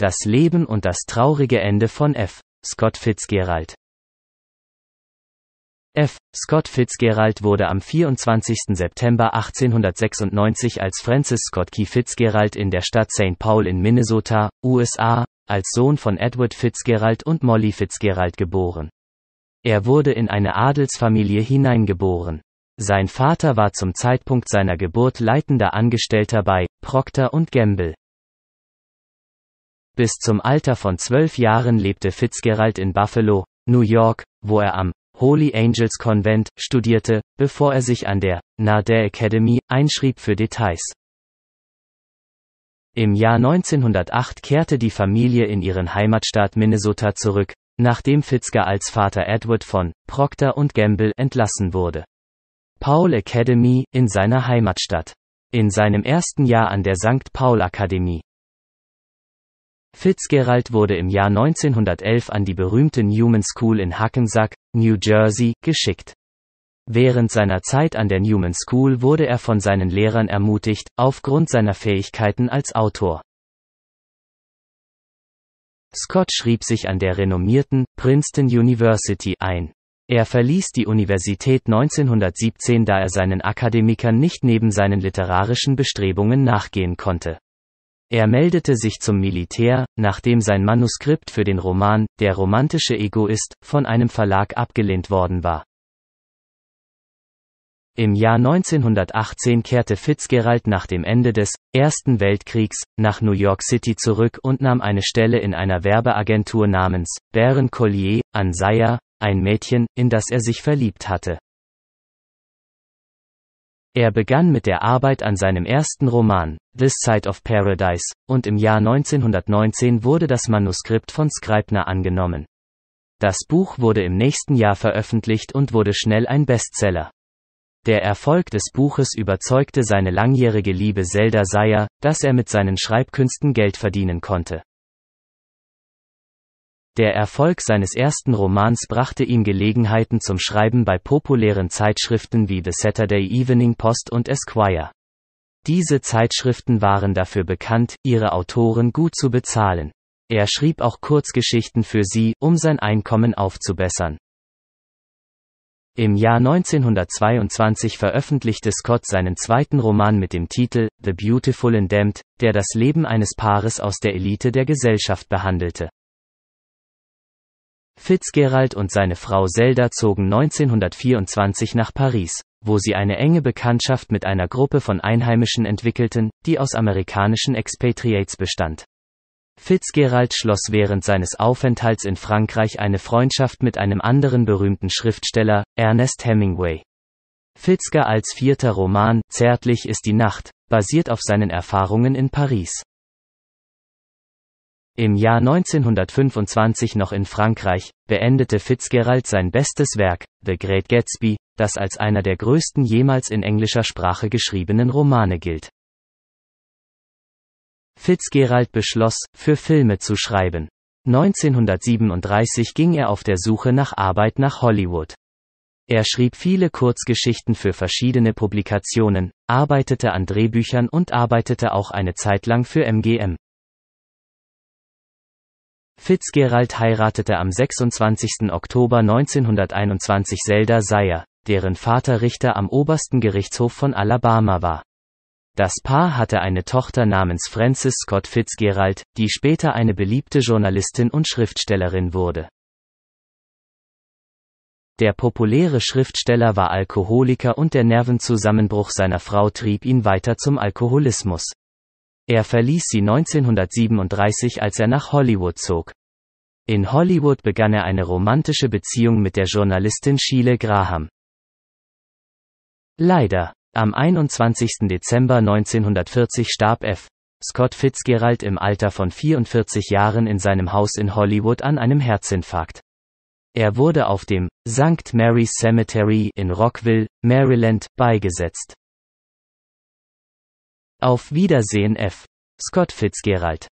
Das Leben und das traurige Ende von F. Scott Fitzgerald. F. Scott Fitzgerald wurde am 24. September 1896 als Francis Scott Key Fitzgerald in der Stadt St. Paul in Minnesota, USA, als Sohn von Edward Fitzgerald und Molly Fitzgerald geboren. Er wurde in eine Adelsfamilie hineingeboren. Sein Vater war zum Zeitpunkt seiner Geburt leitender Angestellter bei Procter Gamble. Bis zum Alter von zwölf Jahren lebte Fitzgerald in Buffalo, New York, wo er am Holy Angels Convent studierte, bevor er sich an der Nardin Academy einschrieb für Details. Im Jahr 1908 kehrte die Familie in ihren Heimatstaat Minnesota zurück, nachdem Fitzger als Vater Edward von Procter Gamble entlassen wurde. Paul Academy in seiner Heimatstadt. In seinem ersten Jahr an der St. Paul Akademie Fitzgerald wurde im Jahr 1911 an die berühmte Newman School in Hackensack, New Jersey, geschickt. Während seiner Zeit an der Newman School wurde er von seinen Lehrern ermutigt, aufgrund seiner Fähigkeiten als Autor. Scott schrieb sich an der renommierten Princeton University ein. Er verließ die Universität 1917, da er seinen Akademikern nicht neben seinen literarischen Bestrebungen nachgehen konnte. Er meldete sich zum Militär, nachdem sein Manuskript für den Roman Der romantische Egoist von einem Verlag abgelehnt worden war. Im Jahr 1918 kehrte Fitzgerald nach dem Ende des Ersten Weltkriegs nach New York City zurück und nahm eine Stelle in einer Werbeagentur namens Baron Collier an Seyer, ein Mädchen, in das er sich verliebt hatte. Er begann mit der Arbeit an seinem ersten Roman, This Side of Paradise, und im Jahr 1919 wurde das Manuskript von Scribner angenommen. Das Buch wurde im nächsten Jahr veröffentlicht und wurde schnell ein Bestseller. Der Erfolg des Buches überzeugte seine langjährige Liebe Zelda Sayer, dass er mit seinen Schreibkünsten Geld verdienen konnte. Der Erfolg seines ersten Romans brachte ihm Gelegenheiten zum Schreiben bei populären Zeitschriften wie The Saturday Evening Post und Esquire. Diese Zeitschriften waren dafür bekannt, ihre Autoren gut zu bezahlen. Er schrieb auch Kurzgeschichten für sie, um sein Einkommen aufzubessern. Im Jahr 1922 veröffentlichte Scott seinen zweiten Roman mit dem Titel The Beautiful and Damned, der das Leben eines Paares aus der Elite der Gesellschaft behandelte. Fitzgerald und seine Frau Zelda zogen 1924 nach Paris, wo sie eine enge Bekanntschaft mit einer Gruppe von Einheimischen entwickelten, die aus amerikanischen Expatriates bestand. Fitzgerald schloss während seines Aufenthalts in Frankreich eine Freundschaft mit einem anderen berühmten Schriftsteller, Ernest Hemingway. Fitzgeralds vierter Roman, Zärtlich ist die Nacht, basiert auf seinen Erfahrungen in Paris. Im Jahr 1925 noch in Frankreich, beendete Fitzgerald sein bestes Werk, The Great Gatsby, das als einer der größten jemals in englischer Sprache geschriebenen Romane gilt. Fitzgerald beschloss, für Filme zu schreiben. 1937 ging er auf der Suche nach Arbeit nach Hollywood. Er schrieb viele Kurzgeschichten für verschiedene Publikationen, arbeitete an Drehbüchern und arbeitete auch eine Zeit lang für MGM, Fitzgerald heiratete am 26. Oktober 1921 Zelda Sayer, deren Vater Richter am obersten Gerichtshof von Alabama war. Das Paar hatte eine Tochter namens Frances Scott Fitzgerald, die später eine beliebte Journalistin und Schriftstellerin wurde. Der populäre Schriftsteller war Alkoholiker und der Nervenzusammenbruch seiner Frau trieb ihn weiter zum Alkoholismus. Er verließ sie 1937, als er nach Hollywood zog. In Hollywood begann er eine romantische Beziehung mit der Journalistin Sheila Graham. Leider. Am 21. Dezember 1940 starb F. Scott Fitzgerald im Alter von 44 Jahren in seinem Haus in Hollywood an einem Herzinfarkt. Er wurde auf dem St. Mary's Cemetery in Rockville, Maryland, beigesetzt. Auf Wiedersehen F. Scott Fitzgerald